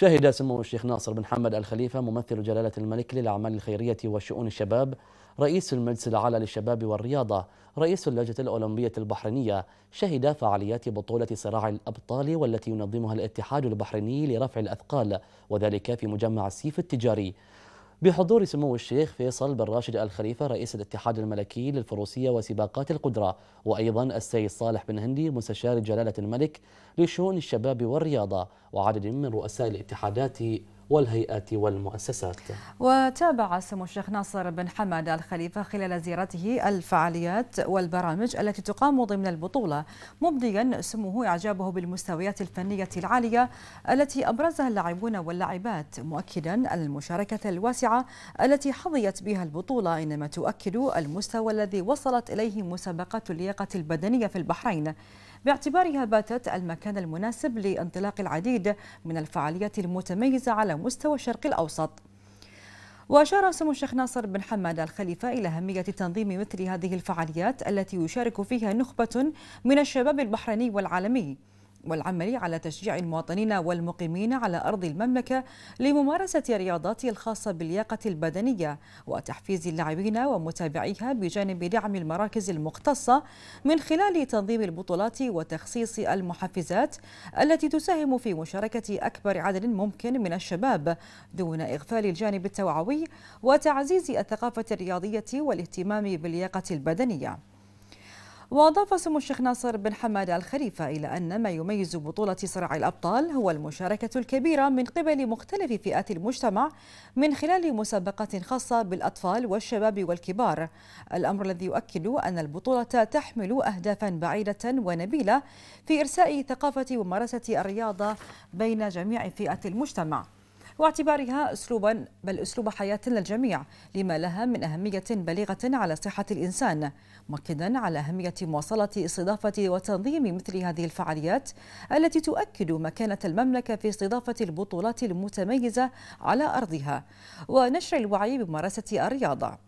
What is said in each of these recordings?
شهد سمو الشيخ ناصر بن حمد الخليفة ممثل جلالة الملك للأعمال الخيرية وشؤون الشباب رئيس المجلس الأعلى للشباب والرياضة رئيس اللجنة الأولمبية البحرينية شهد فعاليات بطولة صراع الأبطال والتي ينظمها الاتحاد البحريني لرفع الأثقال وذلك في مجمع السيف التجاري بحضور سمو الشيخ فيصل بن راشد الخليفة رئيس الاتحاد الملكي للفروسية وسباقات القدرة وأيضا السيد صالح بن هندي مستشار جلالة الملك لشؤون الشباب والرياضة وعدد من رؤساء الاتحادات والهيئات والمؤسسات وتابع سمو الشيخ ناصر بن حمد الخليفة خلال زيارته الفعاليات والبرامج التي تقام ضمن البطولة مبديا سموه إعجابه بالمستويات الفنية العالية التي أبرزها اللاعبون واللاعبات مؤكدا المشاركة الواسعة التي حظيت بها البطولة إنما تؤكد المستوى الذي وصلت إليه مسابقات اللياقة البدنية في البحرين باعتبارها باتت المكان المناسب لانطلاق العديد من الفعاليات المتميزة على مستوى الشرق الأوسط وأشار سمو الشيخ ناصر بن حماد الخليفة إلى أهمية تنظيم مثل هذه الفعاليات التي يشارك فيها نخبة من الشباب البحريني والعالمي والعمل على تشجيع المواطنين والمقيمين على أرض المملكة لممارسة الرياضات الخاصة باللياقة البدنية وتحفيز اللاعبين ومتابعيها بجانب دعم المراكز المختصة من خلال تنظيم البطولات وتخصيص المحفزات التي تساهم في مشاركة أكبر عدد ممكن من الشباب دون إغفال الجانب التوعوي وتعزيز الثقافة الرياضية والاهتمام باللياقة البدنية وأضاف سمو الشيخ ناصر بن حماد الخليفة إلى أن ما يميز بطولة صراع الأبطال هو المشاركة الكبيرة من قبل مختلف فئات المجتمع من خلال مسابقات خاصة بالأطفال والشباب والكبار الأمر الذي يؤكد أن البطولة تحمل أهدافا بعيدة ونبيلة في إرساء ثقافة وممارسة الرياضة بين جميع فئات المجتمع واعتبارها أسلوبا بل أسلوب حياة للجميع لما لها من أهمية بليغة على صحة الإنسان مؤكدا على أهمية مواصلة استضافة وتنظيم مثل هذه الفعاليات التي تؤكد مكانة المملكة في استضافة البطولات المتميزة على أرضها ونشر الوعي بممارسة الرياضة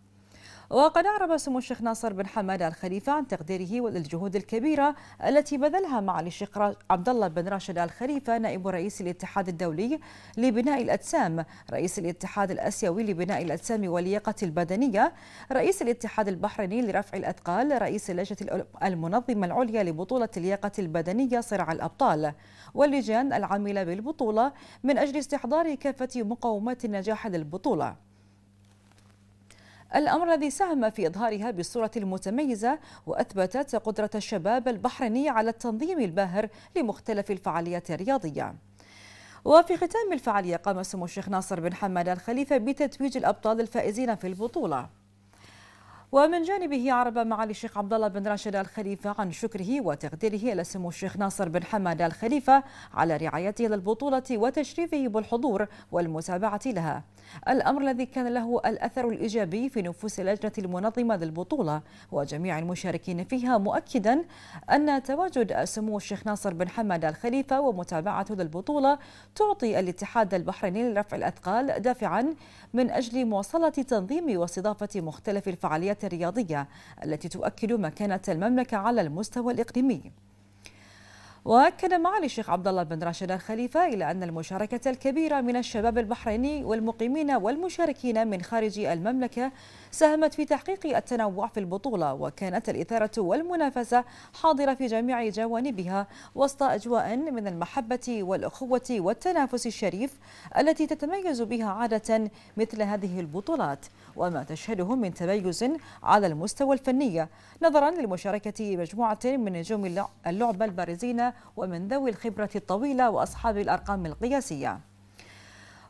وقد أعرب سمو الشيخ ناصر بن حماد الخليفة عن تقديره للجهود الكبيرة التي بذلها معالي الشيخ عبد الله بن راشد الخليفة نائب رئيس الاتحاد الدولي لبناء الأجسام، رئيس الاتحاد الآسيوي لبناء الأجسام واللياقة البدنية، رئيس الاتحاد البحريني لرفع الأثقال، رئيس اللجنة المنظمة العليا لبطولة اللياقة البدنية صراع الأبطال، واللجان العاملة بالبطولة من أجل استحضار كافة مقومات النجاح للبطولة. الأمر الذي ساهم في إظهارها بالصورة المتميزة وأثبتت قدرة الشباب البحريني على التنظيم الباهر لمختلف الفعاليات الرياضية وفي ختام الفعالية قام سمو الشيخ ناصر بن حمد الخليفة بتتويج الأبطال الفائزين في البطولة ومن جانبه عرب معالي الشيخ عبد الله بن راشد الخليفة عن شكره وتقديره إلى سمو الشيخ ناصر بن حمد الخليفة على رعايته للبطولة وتشريفه بالحضور والمتابعة لها الأمر الذي كان له الأثر الإيجابي في نفوس اللجنة المنظمة للبطولة وجميع المشاركين فيها مؤكدا أن تواجد سمو الشيخ ناصر بن حمد الخليفة ومتابعته للبطولة تعطي الاتحاد البحريني لرفع الأثقال دافعا من أجل مواصلة تنظيم واستضافة مختلف الفعاليات الرياضية التي تؤكد مكانة المملكة على المستوى الإقليمي واكد معالي الشيخ عبد الله بن راشد الخليفه الى ان المشاركه الكبيره من الشباب البحريني والمقيمين والمشاركين من خارج المملكه ساهمت في تحقيق التنوع في البطوله وكانت الاثاره والمنافسه حاضره في جميع جوانبها وسط اجواء من المحبه والاخوه والتنافس الشريف التي تتميز بها عاده مثل هذه البطولات وما تشهده من تميز على المستوى الفني نظرا لمشاركه مجموعه من نجوم اللعبه البارزين ومن ذوي الخبرة الطويلة وأصحاب الأرقام القياسية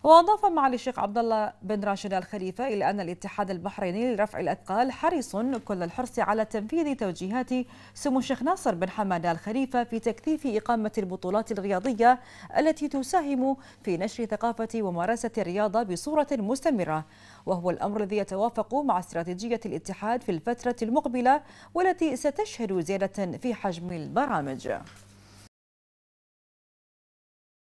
وأضاف معالي الشيخ عبد الله بن راشد الخليفة إلى أن الاتحاد البحريني لرفع الأثقال حريص كل الحرص على تنفيذ توجيهات سمو الشيخ ناصر بن حمادة الخليفة في تكثيف إقامة البطولات الرياضية التي تساهم في نشر ثقافة وممارسة الرياضة بصورة مستمرة وهو الأمر الذي يتوافق مع استراتيجية الاتحاد في الفترة المقبلة والتي ستشهد زيادة في حجم البرامج